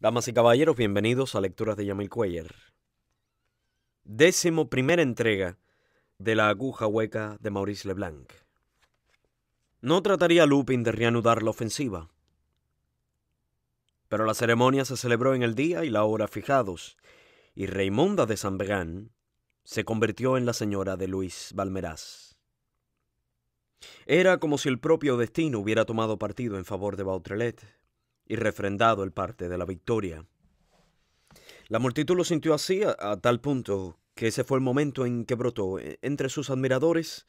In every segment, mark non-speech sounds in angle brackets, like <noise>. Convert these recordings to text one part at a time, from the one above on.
Damas y caballeros, bienvenidos a Lecturas de Yamil Cuellar. Décimo primera entrega de La aguja hueca de Maurice Leblanc. No trataría Lupin de reanudar la ofensiva. Pero la ceremonia se celebró en el día y la hora fijados, y Raimonda de San Begán se convirtió en la señora de Luis Valmeraz. Era como si el propio destino hubiera tomado partido en favor de Bautrelet y refrendado el parte de la victoria. La multitud lo sintió así a, tal punto que ese fue el momento en que brotó e, entre sus admiradores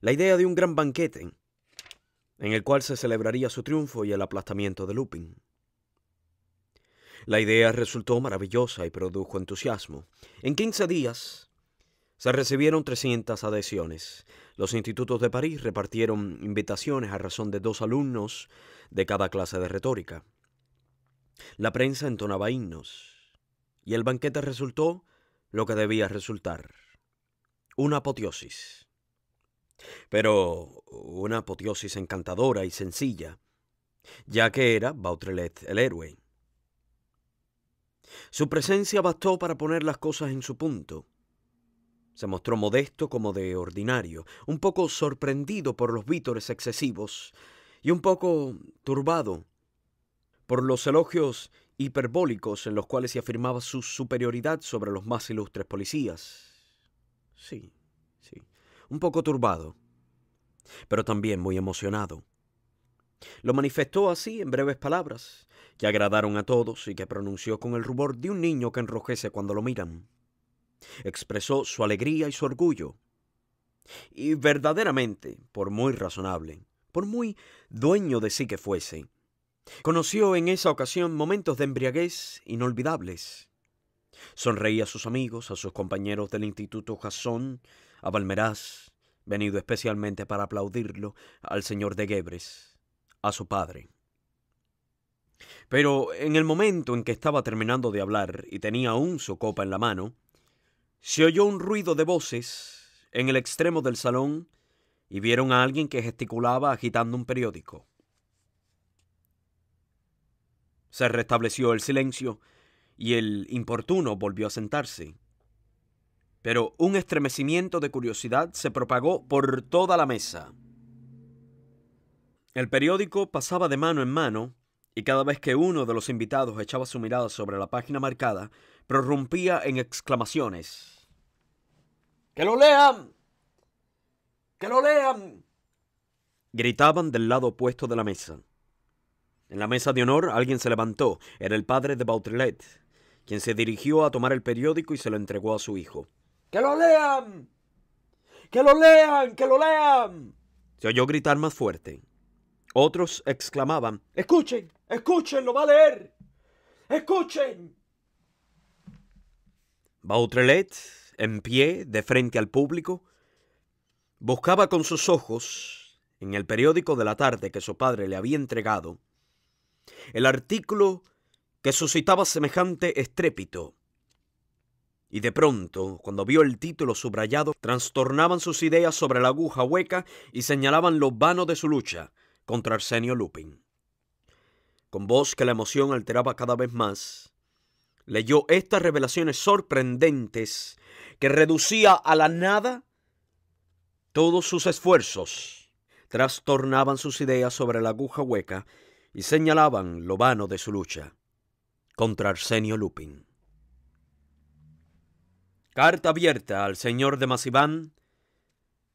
la idea de un gran banquete en el cual se celebraría su triunfo y el aplastamiento de Lupin. La idea resultó maravillosa y produjo entusiasmo. En 15 días se recibieron 300 adhesiones. Los institutos de París repartieron invitaciones a razón de dos alumnos de cada clase de retórica. La prensa entonaba himnos, y el banquete resultó lo que debía resultar, una apoteosis. Pero una apoteosis encantadora y sencilla, ya que era Bautrelet el héroe. Su presencia bastó para poner las cosas en su punto. Se mostró modesto como de ordinario, un poco sorprendido por los vítores excesivos y un poco turbado por los elogios hiperbólicos en los cuales se afirmaba su superioridad sobre los más ilustres policías. Sí, sí, un poco turbado, pero también muy emocionado. Lo manifestó así en breves palabras, que agradaron a todos y que pronunció con el rubor de un niño que enrojece cuando lo miran. Expresó su alegría y su orgullo. Y verdaderamente, por muy razonable, por muy dueño de sí que fuese, Conoció en esa ocasión momentos de embriaguez inolvidables. Sonreía a sus amigos, a sus compañeros del Instituto Jasón, a Balmeraz, venido especialmente para aplaudirlo, al señor de Guebres, a su padre. Pero en el momento en que estaba terminando de hablar y tenía aún su copa en la mano, se oyó un ruido de voces en el extremo del salón y vieron a alguien que gesticulaba agitando un periódico. Se restableció el silencio y el importuno volvió a sentarse. Pero un estremecimiento de curiosidad se propagó por toda la mesa. El periódico pasaba de mano en mano y cada vez que uno de los invitados echaba su mirada sobre la página marcada, prorrumpía en exclamaciones. ¡Que lo lean! ¡Que lo lean! Gritaban del lado opuesto de la mesa. En la mesa de honor alguien se levantó. Era el padre de Bautrelet, quien se dirigió a tomar el periódico y se lo entregó a su hijo. ¡Que lo lean! ¡Que lo lean! ¡Que lo lean! Se oyó gritar más fuerte. Otros exclamaban, ¡Escuchen! ¡Escuchen! ¡Lo va a leer! ¡Escuchen! Bautrelet, en pie, de frente al público, buscaba con sus ojos, en el periódico de la tarde que su padre le había entregado, el artículo que suscitaba semejante estrépito. Y de pronto, cuando vio el título subrayado, trastornaban sus ideas sobre la aguja hueca y señalaban lo vano de su lucha contra Arsenio Lupin. Con voz que la emoción alteraba cada vez más, leyó estas revelaciones sorprendentes que reducía a la nada todos sus esfuerzos. Trastornaban sus ideas sobre la aguja hueca y señalaban lo vano de su lucha contra Arsenio Lupin. Carta abierta al señor de Masiván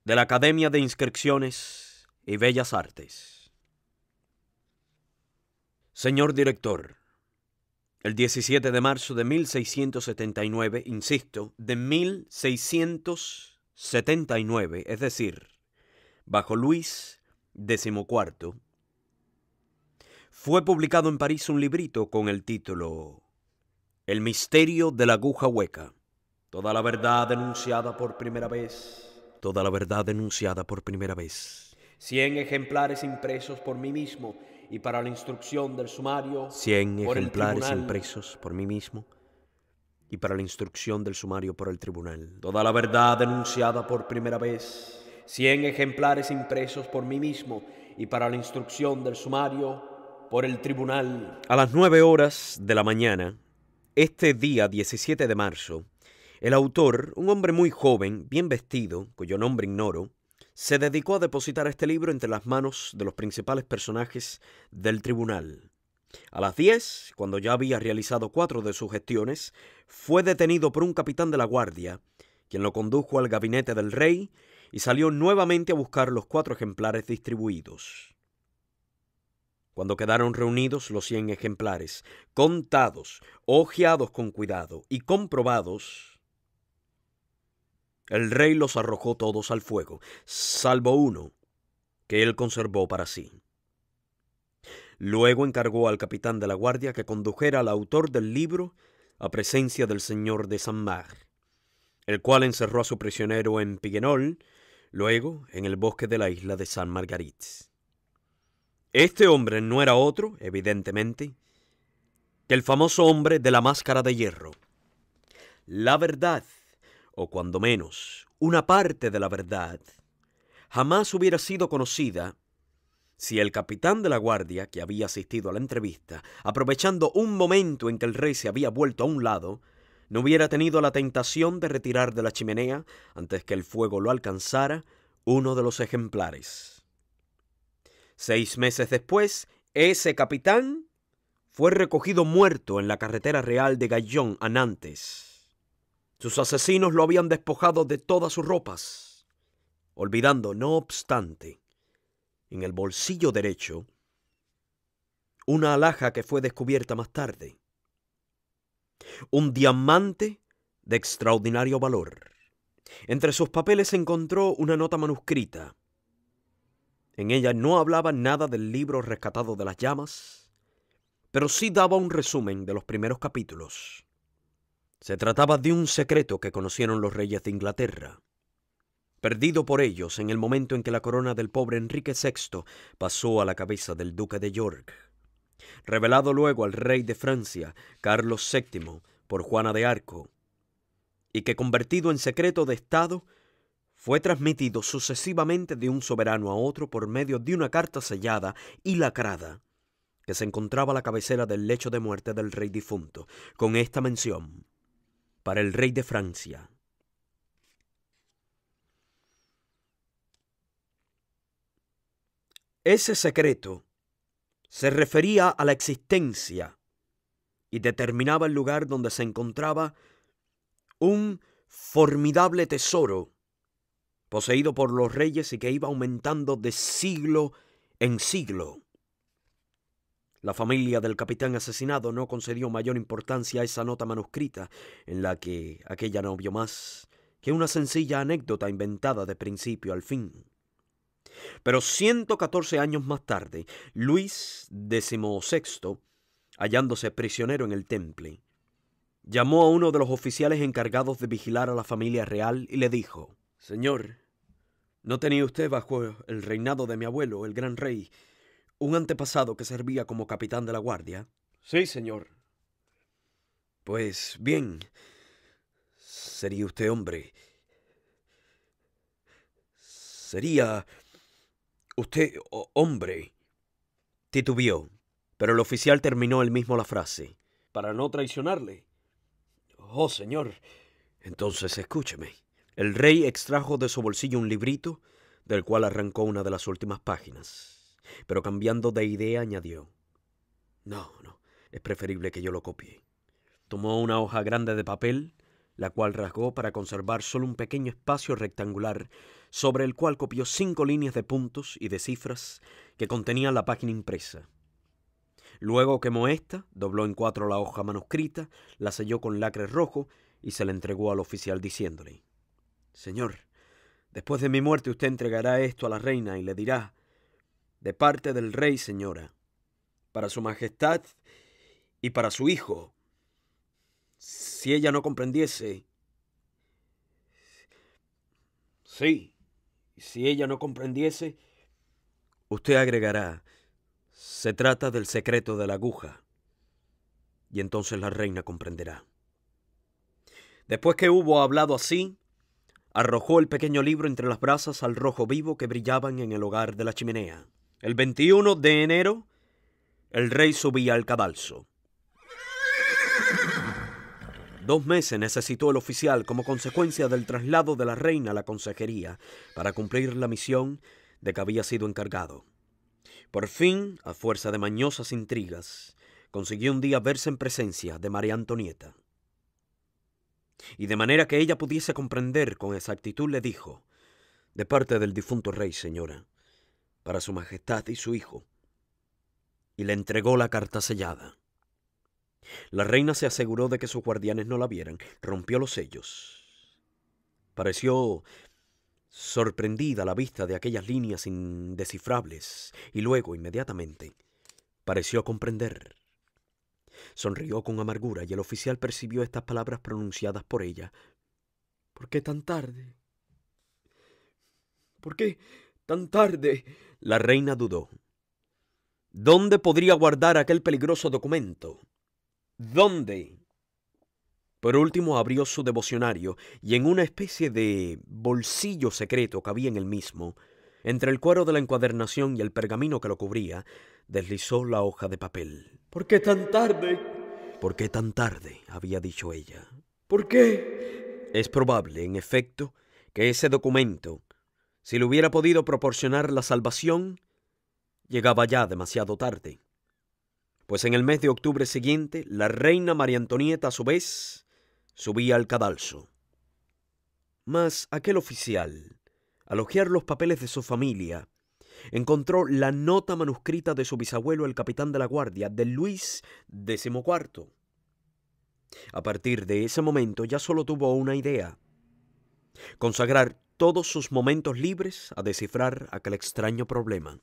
de la Academia de Inscripciones y Bellas Artes. Señor director, el 17 de marzo de 1679, insisto, de 1679, es decir, bajo Luis XIV, fue publicado en París un librito con el título El misterio de la aguja hueca. Toda la verdad denunciada por primera vez. Toda la verdad denunciada por primera vez. Cien ejemplares impresos por mí mismo y para la instrucción del sumario. Cien ejemplares impresos por mí mismo y para la instrucción del sumario por el tribunal. Toda la verdad denunciada por primera vez. Cien ejemplares impresos por mí mismo y para la instrucción del sumario por el tribunal. A las nueve horas de la mañana, este día 17 de marzo, el autor, un hombre muy joven, bien vestido, cuyo nombre ignoro, se dedicó a depositar este libro entre las manos de los principales personajes del tribunal. A las diez cuando ya había realizado cuatro de sus gestiones, fue detenido por un capitán de la guardia, quien lo condujo al gabinete del rey y salió nuevamente a buscar los cuatro ejemplares distribuidos. Cuando quedaron reunidos los cien ejemplares, contados, ojeados con cuidado y comprobados, el rey los arrojó todos al fuego, salvo uno, que él conservó para sí. Luego encargó al capitán de la guardia que condujera al autor del libro a presencia del señor de San Mar, el cual encerró a su prisionero en Piguenol, luego en el bosque de la isla de San Margarit. Este hombre no era otro, evidentemente, que el famoso hombre de la máscara de hierro. La verdad, o cuando menos una parte de la verdad, jamás hubiera sido conocida si el capitán de la guardia, que había asistido a la entrevista, aprovechando un momento en que el rey se había vuelto a un lado, no hubiera tenido la tentación de retirar de la chimenea, antes que el fuego lo alcanzara, uno de los ejemplares. Seis meses después, ese capitán fue recogido muerto en la carretera real de Gallón a Nantes. Sus asesinos lo habían despojado de todas sus ropas, olvidando, no obstante, en el bolsillo derecho, una alhaja que fue descubierta más tarde, un diamante de extraordinario valor. Entre sus papeles se encontró una nota manuscrita en ella no hablaba nada del libro rescatado de las llamas, pero sí daba un resumen de los primeros capítulos. Se trataba de un secreto que conocieron los reyes de Inglaterra, perdido por ellos en el momento en que la corona del pobre Enrique VI pasó a la cabeza del duque de York, revelado luego al rey de Francia, Carlos VII, por Juana de Arco, y que convertido en secreto de Estado, fue transmitido sucesivamente de un soberano a otro por medio de una carta sellada y lacrada que se encontraba a la cabecera del lecho de muerte del rey difunto, con esta mención, para el rey de Francia. Ese secreto se refería a la existencia y determinaba el lugar donde se encontraba un formidable tesoro poseído por los reyes y que iba aumentando de siglo en siglo. La familia del capitán asesinado no concedió mayor importancia a esa nota manuscrita, en la que aquella no vio más que una sencilla anécdota inventada de principio al fin. Pero 114 años más tarde, Luis XVI, hallándose prisionero en el temple, llamó a uno de los oficiales encargados de vigilar a la familia real y le dijo, Señor, ¿No tenía usted bajo el reinado de mi abuelo, el gran rey, un antepasado que servía como capitán de la guardia? Sí, señor. Pues bien, sería usted hombre. Sería usted hombre. Titubió, pero el oficial terminó él mismo la frase. Para no traicionarle. Oh, señor. Entonces escúcheme. El rey extrajo de su bolsillo un librito, del cual arrancó una de las últimas páginas, pero cambiando de idea añadió, No, no, es preferible que yo lo copie. Tomó una hoja grande de papel, la cual rasgó para conservar solo un pequeño espacio rectangular, sobre el cual copió cinco líneas de puntos y de cifras que contenían la página impresa. Luego quemó esta, dobló en cuatro la hoja manuscrita, la selló con lacre rojo y se la entregó al oficial diciéndole, Señor, después de mi muerte usted entregará esto a la reina y le dirá, de parte del rey, señora, para su majestad y para su hijo, si ella no comprendiese, sí, si ella no comprendiese, usted agregará, se trata del secreto de la aguja, y entonces la reina comprenderá. Después que hubo hablado así, Arrojó el pequeño libro entre las brasas al rojo vivo que brillaban en el hogar de la chimenea. El 21 de enero, el rey subía al cabalzo Dos meses necesitó el oficial como consecuencia del traslado de la reina a la consejería para cumplir la misión de que había sido encargado. Por fin, a fuerza de mañosas intrigas, consiguió un día verse en presencia de María Antonieta y de manera que ella pudiese comprender con exactitud le dijo, de parte del difunto rey, señora, para su majestad y su hijo, y le entregó la carta sellada. La reina se aseguró de que sus guardianes no la vieran, rompió los sellos. Pareció sorprendida a la vista de aquellas líneas indescifrables, y luego, inmediatamente, pareció comprender. Sonrió con amargura y el oficial percibió estas palabras pronunciadas por ella. ¿Por qué tan tarde? ¿Por qué tan tarde? La reina dudó. ¿Dónde podría guardar aquel peligroso documento? ¿Dónde? Por último abrió su devocionario y en una especie de bolsillo secreto que había en el mismo, entre el cuero de la encuadernación y el pergamino que lo cubría, deslizó la hoja de papel. ¿Por qué tan tarde? ¿Por qué tan tarde? había dicho ella. ¿Por qué? Es probable, en efecto, que ese documento, si le hubiera podido proporcionar la salvación, llegaba ya demasiado tarde. Pues en el mes de octubre siguiente, la reina María Antonieta, a su vez, subía al cadalso. Mas aquel oficial, al ojear los papeles de su familia, encontró la nota manuscrita de su bisabuelo, el capitán de la guardia, de Luis XIV. A partir de ese momento ya solo tuvo una idea, consagrar todos sus momentos libres a descifrar aquel extraño problema.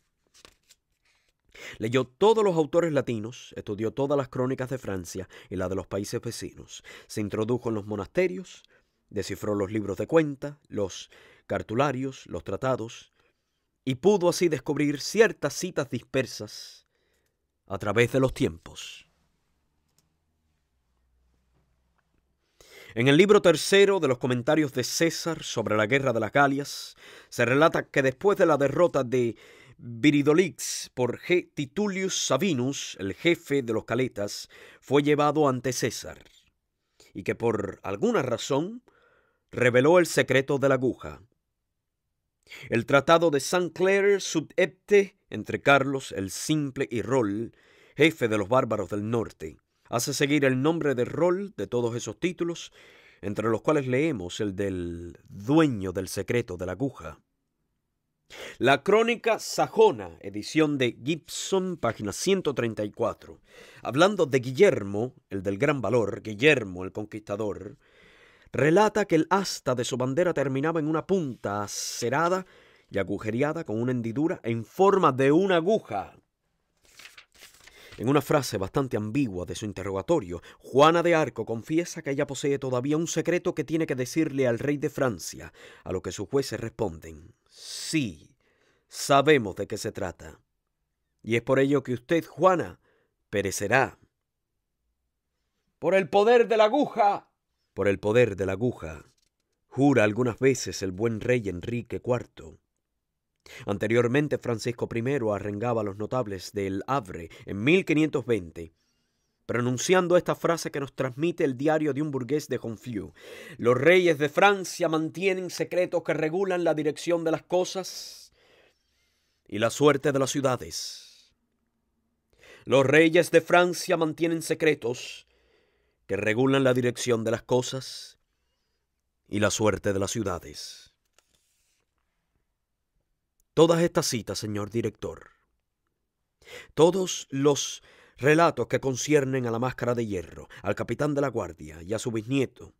Leyó todos los autores latinos, estudió todas las crónicas de Francia y la de los países vecinos, se introdujo en los monasterios, descifró los libros de cuenta, los cartularios, los tratados, y pudo así descubrir ciertas citas dispersas a través de los tiempos. En el libro tercero de los comentarios de César sobre la guerra de las Galias, se relata que después de la derrota de Viridolix por G. Titulius Sabinus, el jefe de los caletas, fue llevado ante César, y que por alguna razón reveló el secreto de la aguja. El Tratado de St. Clair Subepte entre Carlos el Simple y Rol, jefe de los bárbaros del norte, hace seguir el nombre de Rol de todos esos títulos, entre los cuales leemos el del dueño del secreto de la aguja. La Crónica Sajona, edición de Gibson, página 134. Hablando de Guillermo, el del gran valor, Guillermo el conquistador, relata que el asta de su bandera terminaba en una punta acerada y agujereada con una hendidura en forma de una aguja. En una frase bastante ambigua de su interrogatorio, Juana de Arco confiesa que ella posee todavía un secreto que tiene que decirle al rey de Francia, a lo que sus jueces responden, sí, sabemos de qué se trata. Y es por ello que usted, Juana, perecerá. Por el poder de la aguja, por el poder de la aguja, jura algunas veces el buen rey Enrique IV. Anteriormente Francisco I arrengaba a los notables del Havre en 1520, pronunciando esta frase que nos transmite el diario de un burgués de Honfieu. Los reyes de Francia mantienen secretos que regulan la dirección de las cosas y la suerte de las ciudades. Los reyes de Francia mantienen secretos que regulan la dirección de las cosas y la suerte de las ciudades. Todas estas citas, señor director, todos los relatos que conciernen a la máscara de hierro, al capitán de la guardia y a su bisnieto,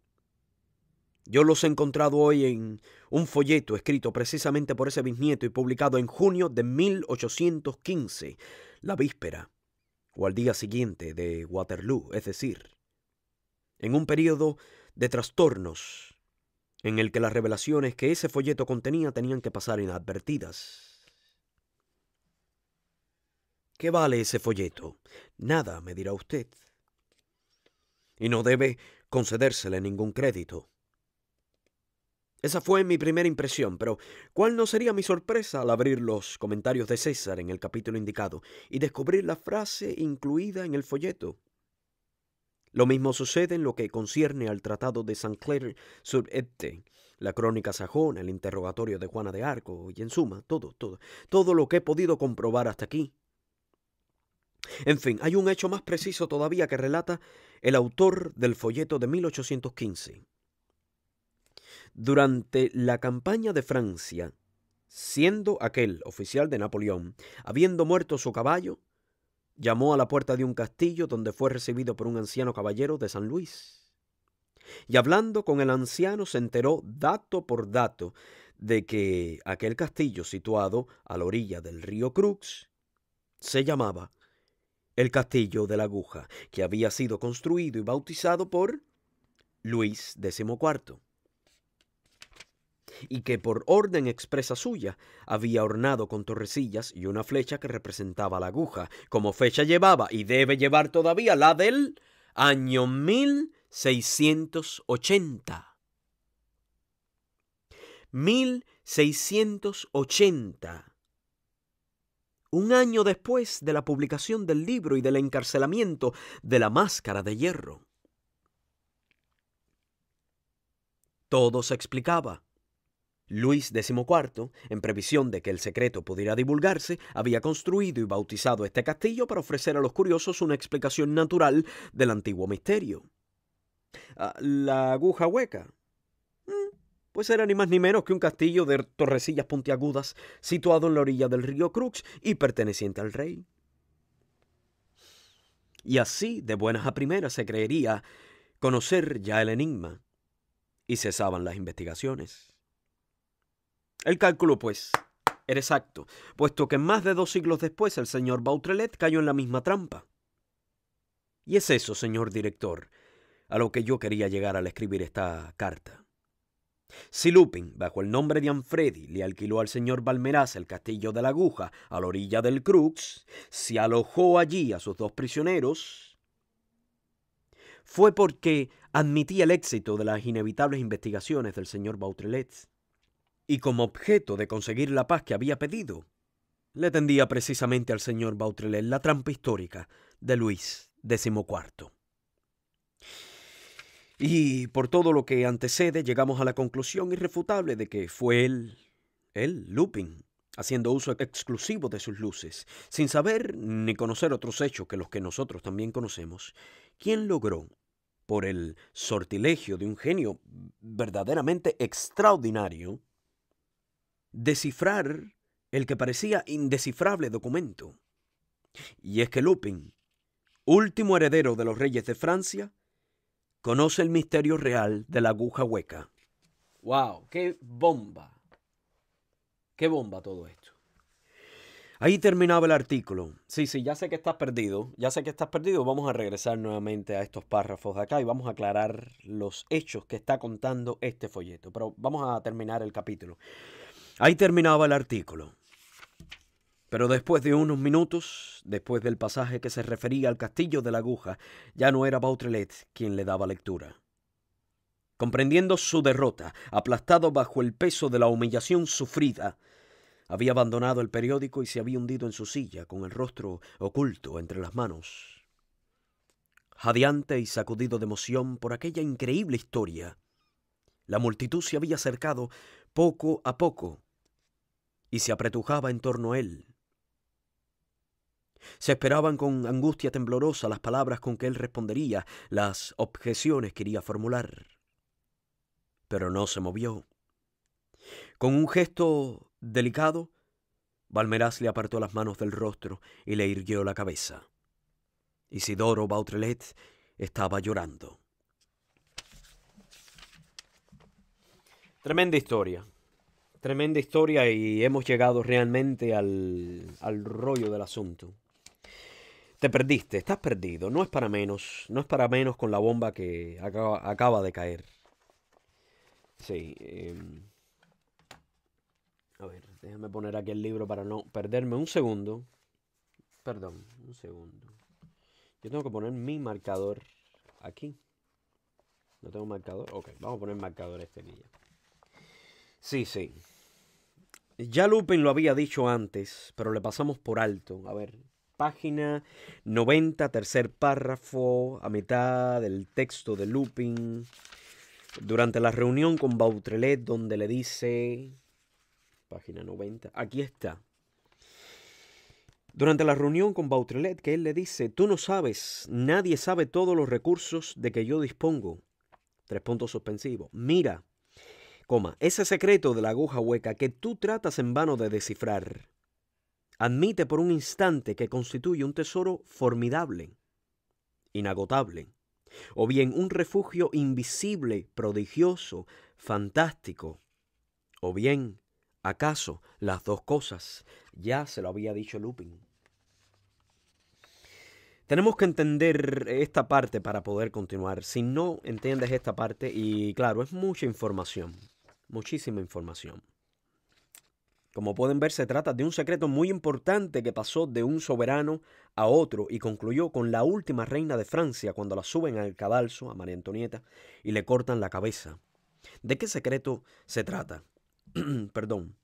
yo los he encontrado hoy en un folleto escrito precisamente por ese bisnieto y publicado en junio de 1815, la víspera o al día siguiente de Waterloo, es decir, en un periodo de trastornos en el que las revelaciones que ese folleto contenía tenían que pasar inadvertidas. ¿Qué vale ese folleto? Nada, me dirá usted. Y no debe concedérsele ningún crédito. Esa fue mi primera impresión, pero ¿cuál no sería mi sorpresa al abrir los comentarios de César en el capítulo indicado y descubrir la frase incluida en el folleto? Lo mismo sucede en lo que concierne al Tratado de Saint Clair sur Epte, la crónica sajona, el interrogatorio de Juana de Arco, y en suma, todo, todo, todo lo que he podido comprobar hasta aquí. En fin, hay un hecho más preciso todavía que relata el autor del folleto de 1815. Durante la campaña de Francia, siendo aquel oficial de Napoleón, habiendo muerto su caballo, llamó a la puerta de un castillo donde fue recibido por un anciano caballero de San Luis. Y hablando con el anciano se enteró dato por dato de que aquel castillo situado a la orilla del río Crux se llamaba el castillo de la aguja, que había sido construido y bautizado por Luis XIV y que por orden expresa suya había ornado con torrecillas y una flecha que representaba la aguja, como fecha llevaba y debe llevar todavía la del año 1680. 1680. Un año después de la publicación del libro y del encarcelamiento de la máscara de hierro. Todo se explicaba. Luis XIV, en previsión de que el secreto pudiera divulgarse, había construido y bautizado este castillo para ofrecer a los curiosos una explicación natural del antiguo misterio. Ah, ¿La aguja hueca? Mm, pues era ni más ni menos que un castillo de torrecillas puntiagudas situado en la orilla del río Crux y perteneciente al rey. Y así, de buenas a primeras, se creería conocer ya el enigma y cesaban las investigaciones. El cálculo, pues, era exacto, puesto que más de dos siglos después el señor Bautrelet cayó en la misma trampa. Y es eso, señor director, a lo que yo quería llegar al escribir esta carta. Si Lupin, bajo el nombre de Anfredi, le alquiló al señor Balmeraz el castillo de la aguja a la orilla del Crux, si alojó allí a sus dos prisioneros, fue porque admitía el éxito de las inevitables investigaciones del señor Bautrelet y como objeto de conseguir la paz que había pedido, le tendía precisamente al señor Bautrelet la trampa histórica de Luis XIV. Y por todo lo que antecede, llegamos a la conclusión irrefutable de que fue él, él, Lupin, haciendo uso exclusivo de sus luces, sin saber ni conocer otros hechos que los que nosotros también conocemos, quien logró, por el sortilegio de un genio verdaderamente extraordinario, descifrar el que parecía indescifrable documento. Y es que Lupin, último heredero de los reyes de Francia, conoce el misterio real de la aguja hueca. ¡Wow! ¡Qué bomba! ¡Qué bomba todo esto! Ahí terminaba el artículo. Sí, sí, ya sé que estás perdido, ya sé que estás perdido. Vamos a regresar nuevamente a estos párrafos de acá y vamos a aclarar los hechos que está contando este folleto. Pero vamos a terminar el capítulo. Ahí terminaba el artículo. Pero después de unos minutos, después del pasaje que se refería al castillo de la aguja, ya no era Bautrelet quien le daba lectura. Comprendiendo su derrota, aplastado bajo el peso de la humillación sufrida, había abandonado el periódico y se había hundido en su silla con el rostro oculto entre las manos. Jadeante y sacudido de emoción por aquella increíble historia, la multitud se había acercado poco a poco y se apretujaba en torno a él. Se esperaban con angustia temblorosa las palabras con que él respondería, las objeciones que iría formular. Pero no se movió. Con un gesto delicado, ...Valmeraz le apartó las manos del rostro y le irguió la cabeza. Isidoro Bautrelet estaba llorando. Tremenda historia. Tremenda historia y hemos llegado realmente al, rollo del asunto. Te perdiste, estás perdido, no es para menos, no es para menos con la bomba que acaba, acaba de caer. Sí. Em, a ver, déjame poner aquí el libro para no perderme un segundo. Perdón, un segundo. Yo tengo que poner mi marcador aquí. ¿No tengo marcador? Ok, vamos a poner marcador este aquí Sí, sí. Ya Lupin lo había dicho antes, pero le pasamos por alto. A ver, página 90, tercer párrafo, a mitad del texto de Lupin. Durante la reunión con Bautrelet, donde le dice. Página 90. Aquí está. Durante la reunión con Bautrelet, que él le dice: Tú no sabes, nadie sabe todos los recursos de que yo dispongo. Tres puntos suspensivos. Mira, ese secreto de la aguja hueca que tú tratas en vano de descifrar, admite por un instante que constituye un tesoro formidable, inagotable, o bien un refugio invisible, prodigioso, fantástico, o bien, acaso, las dos cosas. Ya se lo había dicho Lupin. Tenemos que entender esta parte para poder continuar. Si no entiendes esta parte, y claro, es mucha información muchísima información. Como pueden ver, se trata de un secreto muy importante que pasó de un soberano a otro y concluyó con la última reina de Francia cuando la suben al cabalso, a María Antonieta, y le cortan la cabeza. ¿De qué secreto se trata? <clears throat> Perdón.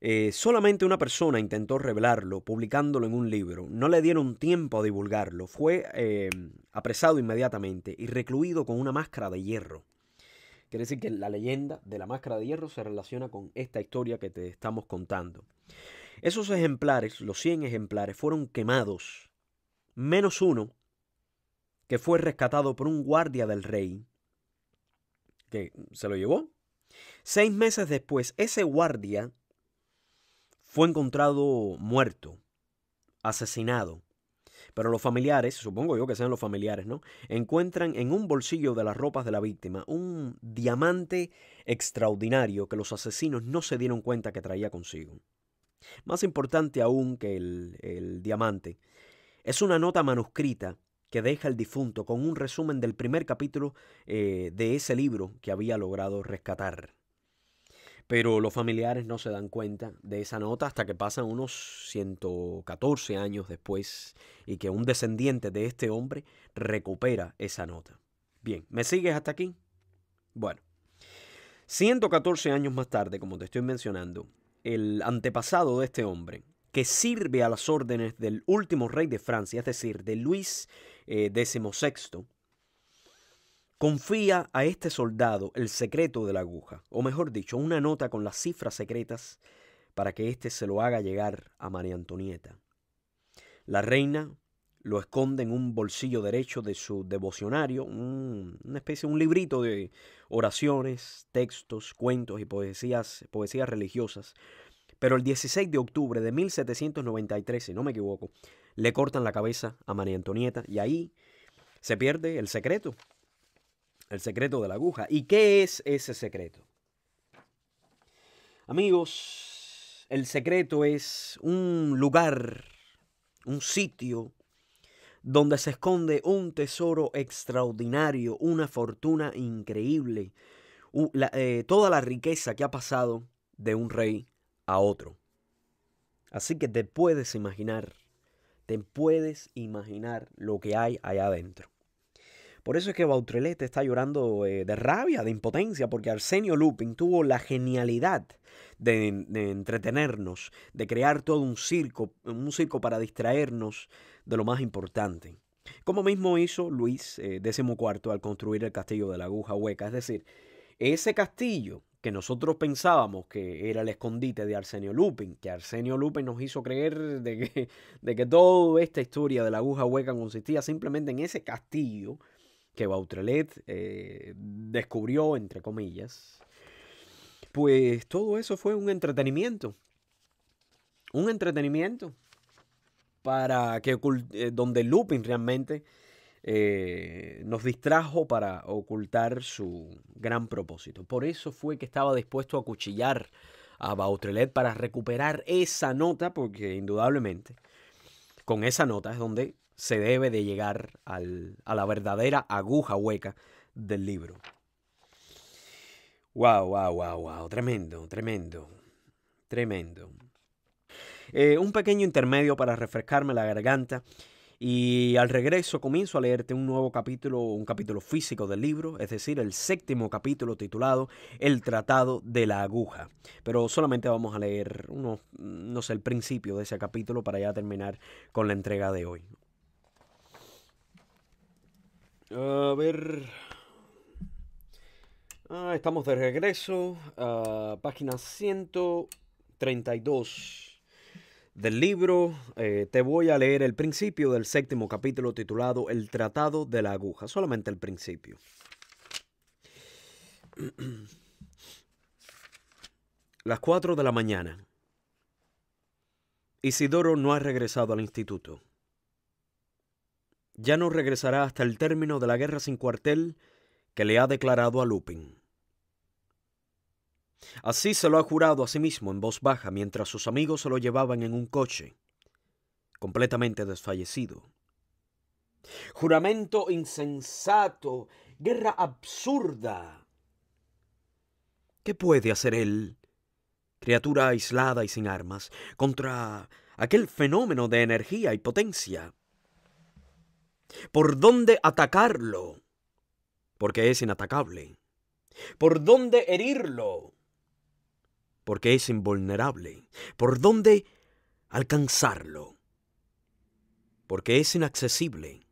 Eh, solamente una persona intentó revelarlo, publicándolo en un libro. No le dieron tiempo a divulgarlo. Fue eh, apresado inmediatamente y recluido con una máscara de hierro. Quiere decir que la leyenda de la máscara de hierro se relaciona con esta historia que te estamos contando. Esos ejemplares, los 100 ejemplares, fueron quemados, menos uno que fue rescatado por un guardia del rey, que se lo llevó. Seis meses después, ese guardia fue encontrado muerto, asesinado. Pero los familiares, supongo yo que sean los familiares, ¿no? Encuentran en un bolsillo de las ropas de la víctima un diamante extraordinario que los asesinos no se dieron cuenta que traía consigo. Más importante aún que el, diamante, es una nota manuscrita que deja el difunto con un resumen del primer capítulo eh, de ese libro que había logrado rescatar pero los familiares no se dan cuenta de esa nota hasta que pasan unos 114 años después y que un descendiente de este hombre recupera esa nota. Bien, ¿me sigues hasta aquí? Bueno, 114 años más tarde, como te estoy mencionando, el antepasado de este hombre, que sirve a las órdenes del último rey de Francia, es decir, de Luis eh, XVI, Confía a este soldado el secreto de la aguja, o mejor dicho, una nota con las cifras secretas para que éste se lo haga llegar a María Antonieta. La reina lo esconde en un bolsillo derecho de su devocionario, una especie, un librito de oraciones, textos, cuentos y poesías, poesías religiosas. Pero el 16 de octubre de 1793, si no me equivoco, le cortan la cabeza a María Antonieta y ahí se pierde el secreto el secreto de la aguja. ¿Y qué es ese secreto? Amigos, el secreto es un lugar, un sitio donde se esconde un tesoro extraordinario, una fortuna increíble, eh, toda la riqueza que ha pasado de un rey a otro. Así que te puedes imaginar, te puedes imaginar lo que hay allá adentro. Por eso es que Bautrelete está llorando eh, de rabia, de impotencia, porque Arsenio Lupin tuvo la genialidad de, entretenernos, de crear todo un circo, un circo para distraernos de lo más importante. Como mismo hizo Luis eh, XIV al construir el castillo de la aguja hueca, es decir, ese castillo que nosotros pensábamos que era el escondite de Arsenio Lupin, que Arsenio Lupin nos hizo creer de que, de que toda esta historia de la aguja hueca consistía simplemente en ese castillo que Bautrelet eh, descubrió, entre comillas, pues todo eso fue un entretenimiento. Un entretenimiento para que eh, donde Lupin realmente eh, nos distrajo para ocultar su gran propósito. Por eso fue que estaba dispuesto a cuchillar a Bautrelet para recuperar esa nota, porque indudablemente con esa nota es donde se debe de llegar al, a la verdadera aguja hueca del libro. Wow, wow, wow, tremendo, tremendo, tremendo. Eh, un pequeño intermedio para refrescarme la garganta y al regreso comienzo a leerte un nuevo capítulo, un capítulo físico del libro, es decir, el séptimo capítulo titulado El Tratado de la Aguja. Pero solamente vamos a leer unos, no sé, el principio de ese capítulo para ya terminar con la entrega de hoy, a ver. Ah, estamos de regreso a página 132 del libro. Eh, te voy a leer el principio del séptimo capítulo titulado El Tratado de la Aguja, solamente el principio. <clears throat> Las 4 de la mañana. Isidoro no ha regresado al instituto ya no regresará hasta el término de la guerra sin cuartel que le ha declarado a Lupin. Así se lo ha jurado a sí mismo en voz baja mientras sus amigos se lo llevaban en un coche, completamente desfallecido. Juramento insensato, guerra absurda. ¿Qué puede hacer él, criatura aislada y sin armas, contra aquel fenómeno de energía y potencia por dónde atacarlo, porque es inatacable, por dónde herirlo, porque es invulnerable, por dónde alcanzarlo, porque es inaccesible.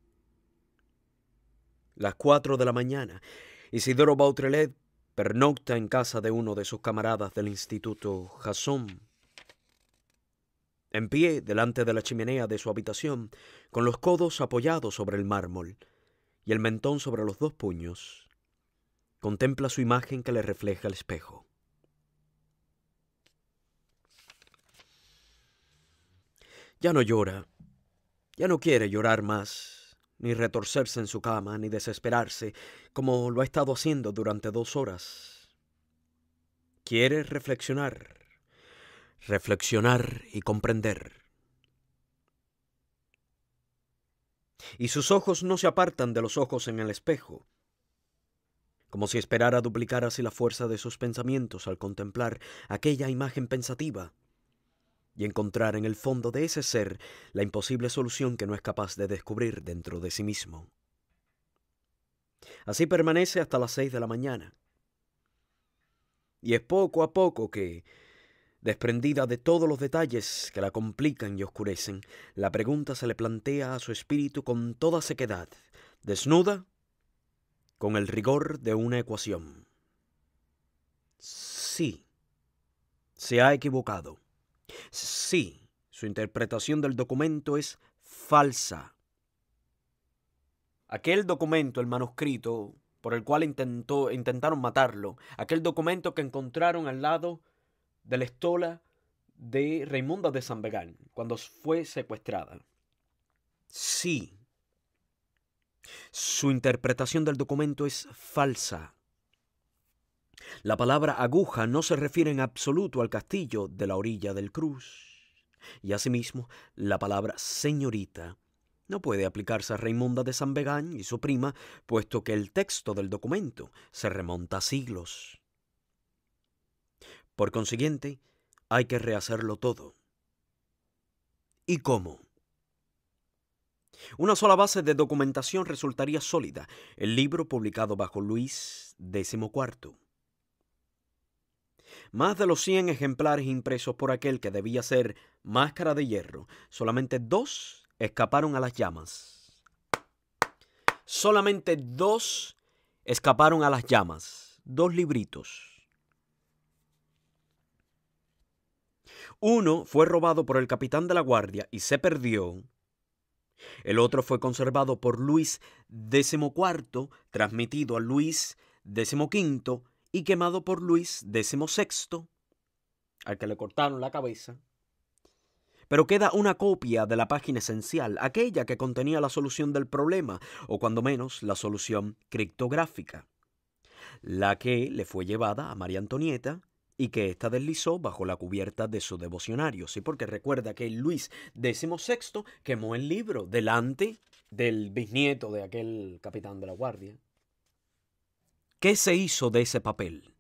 Las cuatro de la mañana, Isidoro Bautrelet pernocta en casa de uno de sus camaradas del Instituto Jasón en pie delante de la chimenea de su habitación, con los codos apoyados sobre el mármol y el mentón sobre los dos puños, contempla su imagen que le refleja el espejo. Ya no llora, ya no quiere llorar más, ni retorcerse en su cama, ni desesperarse, como lo ha estado haciendo durante dos horas. Quiere reflexionar reflexionar y comprender. Y sus ojos no se apartan de los ojos en el espejo, como si esperara duplicar así la fuerza de sus pensamientos al contemplar aquella imagen pensativa y encontrar en el fondo de ese ser la imposible solución que no es capaz de descubrir dentro de sí mismo. Así permanece hasta las seis de la mañana. Y es poco a poco que, Desprendida de todos los detalles que la complican y oscurecen, la pregunta se le plantea a su espíritu con toda sequedad, desnuda, con el rigor de una ecuación. Sí, se ha equivocado. Sí, su interpretación del documento es falsa. Aquel documento, el manuscrito, por el cual intentó, intentaron matarlo, aquel documento que encontraron al lado de la estola de Raimunda de San Begán, cuando fue secuestrada. Sí, su interpretación del documento es falsa. La palabra aguja no se refiere en absoluto al castillo de la orilla del Cruz. Y asimismo, la palabra señorita no puede aplicarse a Raimunda de San Begán y su prima, puesto que el texto del documento se remonta a siglos. Por consiguiente, hay que rehacerlo todo. ¿Y cómo? Una sola base de documentación resultaría sólida, el libro publicado bajo Luis XIV. Más de los 100 ejemplares impresos por aquel que debía ser máscara de hierro, solamente dos escaparon a las llamas. Solamente dos escaparon a las llamas, dos libritos. Uno fue robado por el capitán de la guardia y se perdió. El otro fue conservado por Luis XIV, transmitido a Luis XV y quemado por Luis XVI, al que le cortaron la cabeza. Pero queda una copia de la página esencial, aquella que contenía la solución del problema, o cuando menos la solución criptográfica, la que le fue llevada a María Antonieta y que ésta deslizó bajo la cubierta de su devocionario, ¿sí? Porque recuerda que Luis XVI quemó el libro delante del bisnieto de aquel capitán de la guardia. ¿Qué se hizo de ese papel?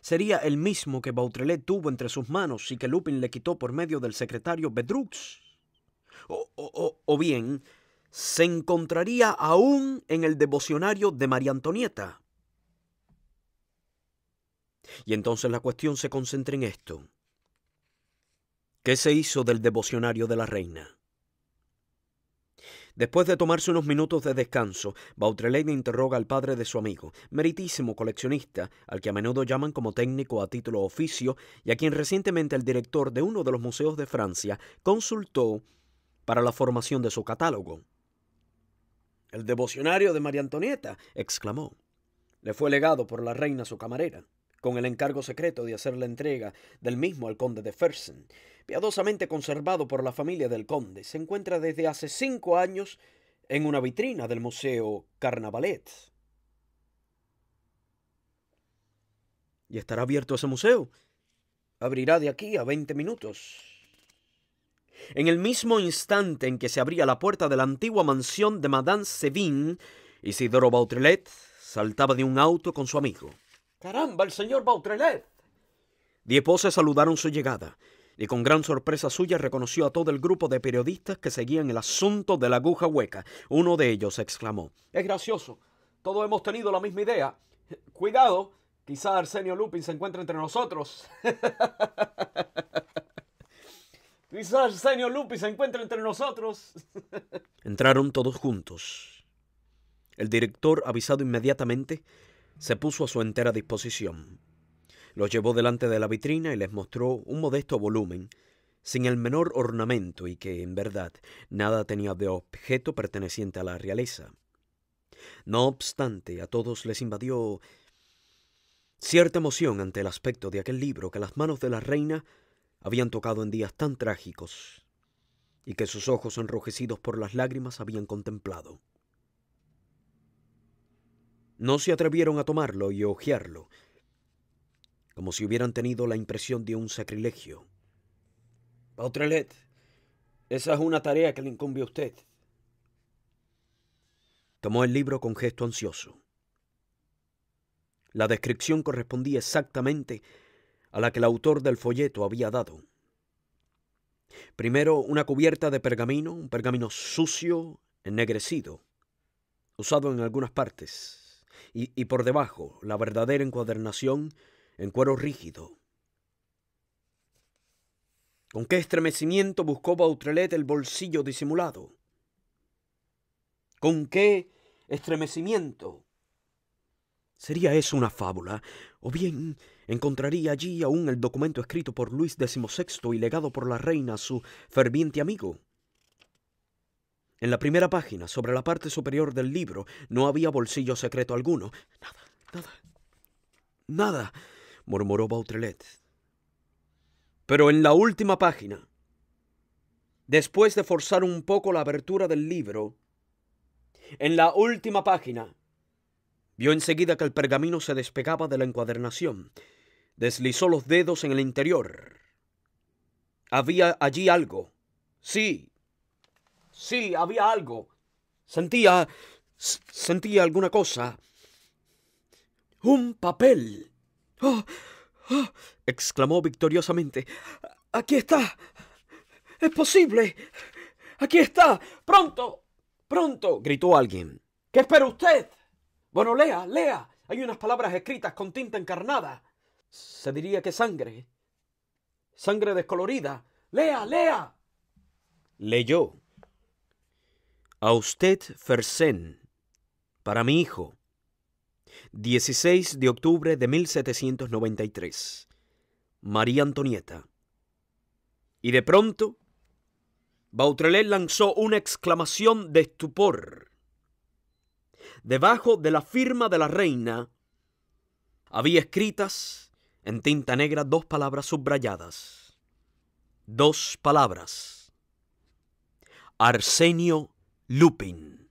Sería el mismo que Bautrelet tuvo entre sus manos y que Lupin le quitó por medio del secretario Bedrux. o, bien, se encontraría aún en el devocionario de María Antonieta y entonces la cuestión se concentra en esto. ¿Qué se hizo del devocionario de la reina? Después de tomarse unos minutos de descanso, Bautrelaine interroga al padre de su amigo, meritísimo coleccionista, al que a menudo llaman como técnico a título oficio, y a quien recientemente el director de uno de los museos de Francia consultó para la formación de su catálogo. El devocionario de María Antonieta, exclamó. Le fue legado por la reina su camarera con el encargo secreto de hacer la entrega del mismo al conde de Fersen. Piadosamente conservado por la familia del conde, se encuentra desde hace cinco años en una vitrina del Museo Carnavalet. ¿Y estará abierto ese museo? Abrirá de aquí a 20 minutos. En el mismo instante en que se abría la puerta de la antigua mansión de Madame Sevin, Isidoro Bautrelet saltaba de un auto con su amigo. Caramba, el señor Bautrelet. Diez voces saludaron su llegada y con gran sorpresa suya reconoció a todo el grupo de periodistas que seguían el asunto de la aguja hueca. Uno de ellos exclamó. Es gracioso. Todos hemos tenido la misma idea. Cuidado, quizá Arsenio Lupin se encuentra entre nosotros. <laughs> quizá Arsenio Lupin se encuentre entre nosotros. <laughs> Entraron todos juntos. El director, avisado inmediatamente, se puso a su entera disposición. Los llevó delante de la vitrina y les mostró un modesto volumen, sin el menor ornamento y que, en verdad, nada tenía de objeto perteneciente a la realeza. No obstante, a todos les invadió cierta emoción ante el aspecto de aquel libro que las manos de la reina habían tocado en días tan trágicos y que sus ojos enrojecidos por las lágrimas habían contemplado. No se atrevieron a tomarlo y hojearlo, como si hubieran tenido la impresión de un sacrilegio. Autrelet, esa es una tarea que le incumbe a usted. Tomó el libro con gesto ansioso. La descripción correspondía exactamente a la que el autor del folleto había dado. Primero una cubierta de pergamino, un pergamino sucio, ennegrecido, usado en algunas partes y, por debajo la verdadera encuadernación en cuero rígido. ¿Con qué estremecimiento buscó Bautrelet el bolsillo disimulado? ¿Con qué estremecimiento? ¿Sería eso una fábula? ¿O bien encontraría allí aún el documento escrito por Luis XVI y legado por la reina a su ferviente amigo? En la primera página, sobre la parte superior del libro, no había bolsillo secreto alguno. Nada, nada, nada, murmuró Bautrelet. Pero en la última página, después de forzar un poco la abertura del libro, en la última página, vio enseguida que el pergamino se despegaba de la encuadernación. Deslizó los dedos en el interior. Había allí algo. Sí, Sí, había algo. Sentía... sentía alguna cosa. Un papel. ¡Oh! ¡Oh! exclamó victoriosamente. Aquí está. Es posible. Aquí está. Pronto. Pronto. gritó alguien. ¿Qué espera usted? Bueno, lea, lea. Hay unas palabras escritas con tinta encarnada. Se diría que sangre. Sangre descolorida. Lea, lea. Leyó. A usted, Fersen, para mi hijo. 16 de octubre de 1793. María Antonieta. Y de pronto, Bautrelet lanzó una exclamación de estupor. Debajo de la firma de la reina había escritas en tinta negra dos palabras subrayadas. Dos palabras. Arsenio Looping.